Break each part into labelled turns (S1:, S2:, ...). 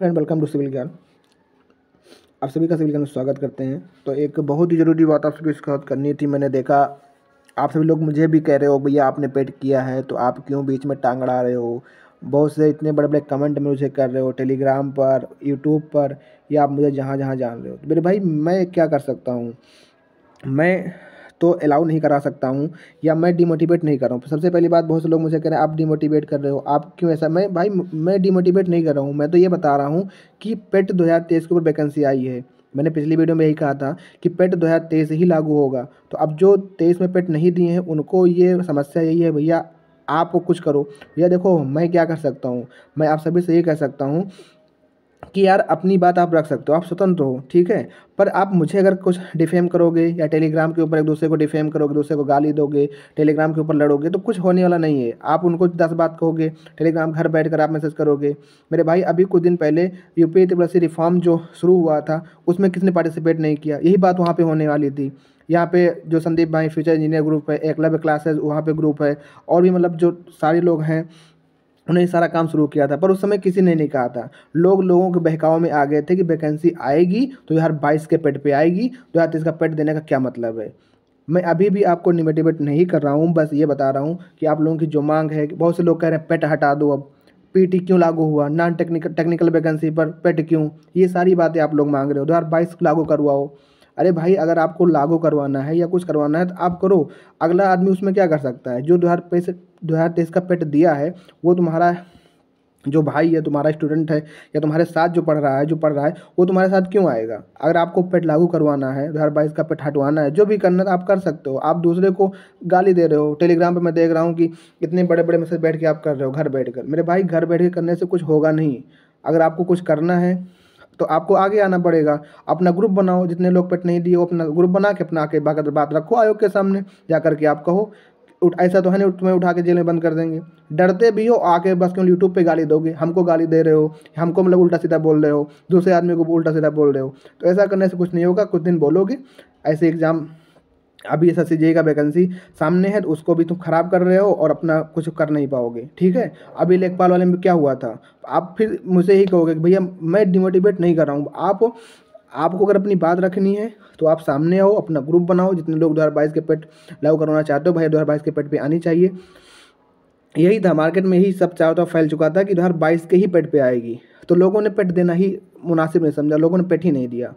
S1: friend welcome to civil ज्ञान आप सभी का सिविल ज्ञान स्वागत करते हैं तो एक बहुत ही ज़रूरी बात आप सभी स्वागत करनी थी मैंने देखा आप सभी लोग मुझे भी कह रहे हो भैया आपने पेट किया है तो आप क्यों बीच में टांग अड़ा रहे हो बहुत से इतने बड़े बड़े कमेंट में मुझे कर रहे हो टेलीग्राम पर यूट्यूब पर या आप मुझे जहाँ जहाँ जान रहे हो तो मेरे भाई मैं क्या कर सकता हूँ मैं तो अलाउ नहीं करा सकता हूँ या मैं डिमोटिवेट नहीं कर रहा हूँ सबसे पहली बात बहुत से लोग मुझे कह रहे हैं आप डिमोटिवेट कर रहे हो आप क्यों ऐसा मैं भाई मैं डिमोटिवेट नहीं कर रहा हूँ मैं तो ये बता रहा हूँ कि पेट दो के ऊपर वैकेंसी आई है मैंने पिछली वीडियो में यही कहा था कि पेट दो हज़ार तेईस ही लागू होगा तो अब जो तेईस में पेट नहीं दिए हैं उनको ये समस्या यही है भैया आप कुछ करो भैया देखो मैं क्या कर सकता हूँ मैं आप सभी से ये कह सकता हूँ कि यार अपनी बात आप रख सकते हो आप स्वतंत्र हो ठीक है पर आप मुझे अगर कुछ डिफेम करोगे या टेलीग्राम के ऊपर एक दूसरे को डिफेम करोगे दूसरे को गाली दोगे टेलीग्राम के ऊपर लड़ोगे तो कुछ होने वाला नहीं है आप उनको दस बात कहोगे टेलीग्राम घर बैठ कर आप मैसेज करोगे मेरे भाई अभी कुछ दिन पहले यू पी से रिफॉर्म जो शुरू हुआ था उसमें किसने पार्टिसिपेट नहीं किया यही बात वहाँ पर होने वाली थी यहाँ पे जो संदीप भाई फ्यूचर इंजीनियर ग्रुप है एकलव्य क्लासेस वहाँ पे ग्रुप है और भी मतलब जो सारे लोग हैं उन्हें सारा काम शुरू किया था पर उस समय किसी ने नहीं कहा था लोग लोगों के बहकाव में आ गए थे कि वैकेंसी आएगी तो हज़ार बाईस के पेट पे आएगी तो हज़ार इसका का पेट देने का क्या मतलब है मैं अभी भी आपको निमेटिवेट नहीं कर रहा हूँ बस ये बता रहा हूँ कि आप लोगों की जो मांग है बहुत से लोग कह रहे हैं पेट हटा दो अब पी क्यों लागू हुआ नॉन टेक्निकल टेक्निकल वैकेंसी पर पेट क्यों ये सारी बातें आप लोग मांग रहे हो दो हज़ार बाईस लागू करवाओ अरे भाई अगर आपको लागू करवाना है या कुछ करवाना है तो आप करो अगला आदमी उसमें क्या कर सकता है जो दो हज़ार पैसे दो हज़ार तेईस का पेट दिया है वो तुम्हारा जो भाई है तुम्हारा स्टूडेंट है या तुम्हारे साथ जो पढ़ रहा है जो पढ़ रहा है वो तुम्हारे साथ क्यों आएगा अगर आपको पेट लागू करवाना है दो हज़ार बाईस का पेट हटवाना है जो भी करना है तो आप कर सकते हो आप दूसरे को गाली दे रहे हो टेलीग्राम पर मैं देख रहा हूँ कि इतने बड़े बड़े मैसेज बैठ के आप कर रहे हो घर बैठ कर मेरे भाई घर बैठ के करने से कुछ होगा नहीं अगर आपको कुछ करना है तो आपको आगे आना पड़ेगा अपना ग्रुप बनाओ जितने लोग पेट नहीं दिए वो अपना ग्रुप बना के अपना आके बात बात रखो आयोग के सामने जा करके आप कहो उठ ऐसा तो है नहीं तुम्हें उठा के जेल में बंद कर देंगे डरते भी हो आके बस क्यों यूट्यूब पे गाली दोगे हमको गाली दे रहे हो हमको मतलब उल्टा सीधा बोल रहे हो दूसरे आदमी को उल्टा सीधा बोल रहे हो तो ऐसा करने से कुछ नहीं होगा कुछ दिन बोलोगे ऐसे एग्ज़ाम अभी एस एस का वैकेंसी सामने है तो उसको भी तुम ख़राब कर रहे हो और अपना कुछ कर नहीं पाओगे ठीक है अभी लेखपाल वाले में क्या हुआ था आप फिर मुझे ही कहोगे कि भैया मैं डिमोटिवेट नहीं कर रहा हूँ आप आपको अगर अपनी बात रखनी है तो आप सामने आओ अपना ग्रुप बनाओ जितने लोग दो हज़ार बाईस के पेट लागू करवाना चाहते हो भैया दो हज़ार बाईस के पेट पर आनी चाहिए यही था मार्केट में ही सब चाहता फैल चुका था कि दो हज़ार बाईस के ही पेट पर आएगी तो लोगों ने पेट देना ही मुनासिब नहीं समझा लोगों ने पेट ही नहीं दिया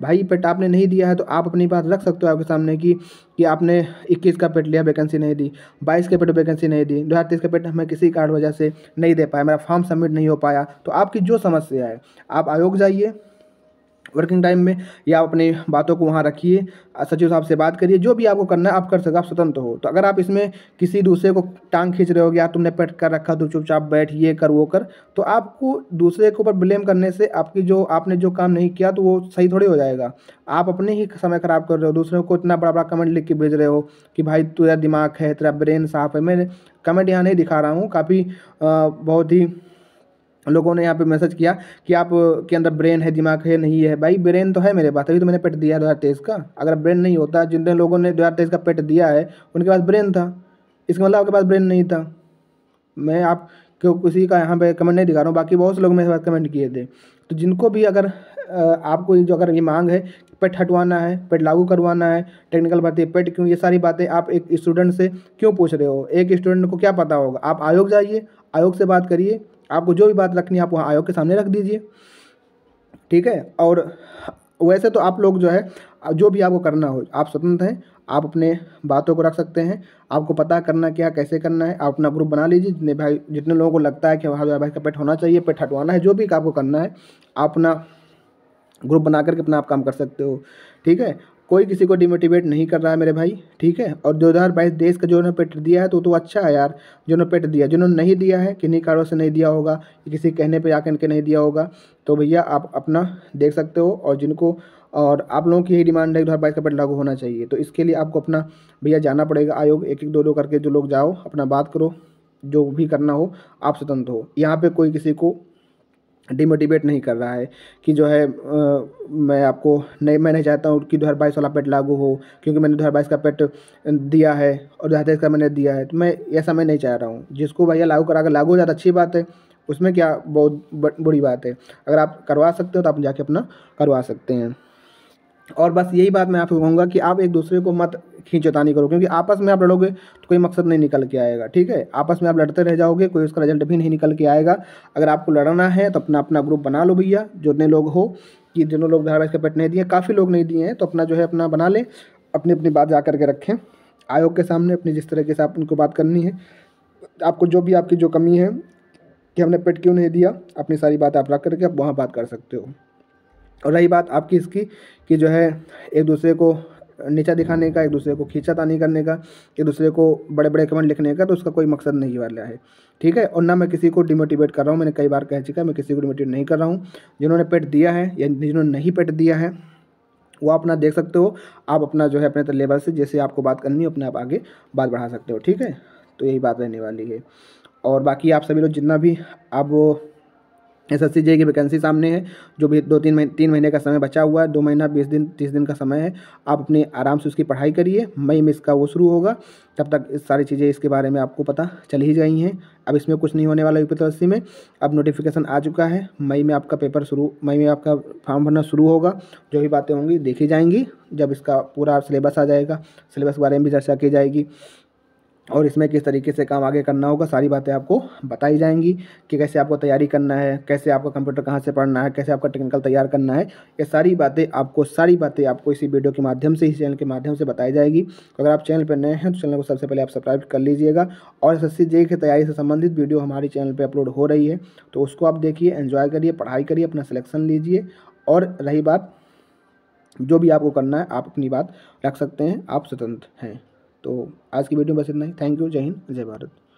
S1: भाई पेट आपने नहीं दिया है तो आप अपनी बात रख सकते हो आपके सामने की कि आपने 21 का पेट लिया वैकेंसी नहीं दी 22 के पेट वैकेंसी नहीं दी 2023 का पेट हमें किसी कारण वजह से नहीं दे पाया मेरा फॉर्म सबमिट नहीं हो पाया तो आपकी जो समस्या है आप आयोग जाइए वर्किंग टाइम में या आप अपनी बातों को वहाँ रखिए सचिव साहब से बात करिए जो भी आपको करना है आप कर सकते आप स्वतंत्र हो तो अगर आप इसमें किसी दूसरे को टांग खींच रहे हो या तुमने पेट कर रखा तो चुपचाप बैठ ये कर वो कर तो आपको दूसरे के ऊपर ब्लेम करने से आपकी जो आपने जो काम नहीं किया तो वो सही थोड़ी हो जाएगा आप अपने ही समय ख़राब कर रहे हो दूसरे को इतना बड़ा बड़ा कमेंट लिख के भेज रहे हो कि भाई तेरा दिमाग है तेरा ब्रेन साफ है मैं कमेंट यहाँ नहीं दिखा रहा हूँ काफ़ी बहुत ही लोगों ने यहाँ पे मैसेज किया कि आप के अंदर ब्रेन है दिमाग है नहीं है भाई ब्रेन तो है मेरे पास अभी तो मैंने पेट दिया दो हज़ार तेईस का अगर ब्रेन नहीं होता जिन लोगों ने दो हज़ार तेईस का पेट दिया है उनके पास ब्रेन था इसका मतलब आपके पास ब्रेन नहीं था मैं आप क्यों किसी का यहाँ पे कमेंट नहीं दिखा रहा हूँ बाकी बहुत से लोग मेरे पास कमेंट किए थे तो जिनको भी अगर आपको जो अगर ये मांग है पेट हटवाना है पेट लागू करवाना है टेक्निकल बातें पेट क्यों ये सारी बातें आप एक स्टूडेंट से क्यों पूछ रहे हो एक स्टूडेंट को क्या पता होगा आप आयोग जाइए आयोग से बात करिए आपको जो भी बात रखनी है आप वहाँ आयोग के सामने रख दीजिए ठीक है और वैसे तो आप लोग जो है जो भी आपको करना हो आप स्वतंत्र हैं आप अपने बातों को रख सकते हैं आपको पता करना क्या कैसे करना है आप अपना ग्रुप बना लीजिए जितने भाई जितने लोगों को लगता है कि वहाँ हज़ार भाई का पेट होना चाहिए पेट हटवाना है जो भी आपको करना है आप अपना ग्रुप बना करके अपना आप काम कर सकते हो ठीक है कोई किसी को डिमोटिवेट नहीं कर रहा है मेरे भाई ठीक है और दो हज़ार बाईस देश का जो उन्होंने पेट दिया है तो तो अच्छा है यार जिन्होंने पेट दिया जिन्होंने नहीं दिया है किन्हीं कारणों से नहीं दिया होगा किसी कहने पर आकर इनके नहीं दिया होगा तो भैया आप अपना देख सकते हो और जिनको और आप लोगों की यही डिमांड है दो हज़ार का पेट लागू होना चाहिए तो इसके लिए आपको अपना भैया जाना पड़ेगा आयोग एक एक दो दो करके जो लोग जाओ अपना बात करो जो भी करना हो आप स्वतंत्र हो यहाँ पर कोई किसी को डिमोटिवेट नहीं कर रहा है कि जो है मैं आपको नहीं मैं नहीं चाहता हूँ कि दो हज़ार बाईस वाला पेट लागू हो क्योंकि मैंने दो हज़ार बाईस का पेट दिया है और दो हज़ार तेईस का मैंने दिया है तो मैं ऐसा मैं नहीं चाह रहा हूँ जिसको भैया लागू करा कर लागू हो जाता तो अच्छी बात है उसमें क्या बहुत बुरी बात है अगर आप करवा सकते हो तो आप जाके अपना करवा सकते हैं और बस यही बात मैं आपको कहूँगा कि आप एक दूसरे को मत खींच करो क्योंकि आपस में आप लड़ोगे तो कोई मकसद नहीं निकल के आएगा ठीक है आपस में आप लड़ते रह जाओगे कोई उसका रिजल्ट भी नहीं निकल के आएगा अगर आपको लड़ना है तो अपना अपना ग्रुप बना लो भैया जितने लोग हो कि जितने लोग धारावाहिक पेट नहीं दिए काफ़ी लोग नहीं दिए हैं तो अपना जो है अपना बना लें अपनी अपनी बात जा करके रखें आयोग के सामने अपनी जिस तरीके से आप उनको बात करनी है आपको जो भी आपकी जो कमी है कि हमने पेट क्यों नहीं दिया अपनी सारी बात आप रख करके आप वहाँ बात कर सकते हो और रही बात आपकी इसकी कि जो है एक दूसरे को नीचा दिखाने का एक दूसरे को खींचा तानी करने का एक दूसरे को बड़े बड़े कमेंट लिखने का तो उसका कोई मकसद नहीं वाला है ठीक है और ना मैं किसी को डिमोटिवेट कर रहा हूँ मैंने कई बार कह चुका है मैं किसी को डिमोटिवेट नहीं कर रहा हूँ जिन्होंने पेट दिया है या जिन्होंने नहीं पेट दिया है वो अपना देख सकते हो आप अपना जो है अपने लेवल तो से जैसे आपको बात करनी है अपने आप आगे बात बढ़ा सकते हो ठीक है तो यही बात रहने वाली है और बाकी आप सभी लोग जितना भी आप एस एस की वैकेंसी सामने है जो भी दो तीन महीने तीन महीने का समय बचा हुआ है दो महीना बीस दिन तीस दिन का समय है आप अपने आराम से उसकी पढ़ाई करिए मई में इसका वो शुरू होगा तब तक सारी चीज़ें इसके बारे में आपको पता चल ही गई हैं अब इसमें कुछ नहीं होने वाला यूपीएससी में अब नोटिफिकेशन आ चुका है मई में आपका पेपर शुरू मई में आपका फॉर्म भरना शुरू होगा जो भी बातें होंगी देखी जाएंगी जब इसका पूरा सिलेबस आ जाएगा सिलेबस के बारे में भी चर्चा की जाएगी और इसमें किस तरीके से काम आगे करना होगा सारी बातें आपको बताई जाएंगी कि कैसे आपको तैयारी करना है कैसे आपका कंप्यूटर कहाँ से पढ़ना है कैसे आपका टेक्निकल तैयार करना है ये सारी बातें आपको सारी बातें आपको इसी वीडियो के माध्यम से इस चैनल के माध्यम से बताई जाएगी तो अगर आप चैनल पर नए हैं तो चैनल को सबसे पहले आप सब्सक्राइब कर लीजिएगा और एस जे की तैयारी से संबंधित वीडियो हमारे चैनल पर अपलोड हो रही है तो उसको आप देखिए इन्जॉय करिए पढ़ाई करिए अपना सिलेक्शन लीजिए और रही बात जो भी आपको करना है आप अपनी बात रख सकते हैं आप स्वतंत्र हैं तो आज की वीडियो में बस इतना ही थैंक यू जय हिंद जय भारत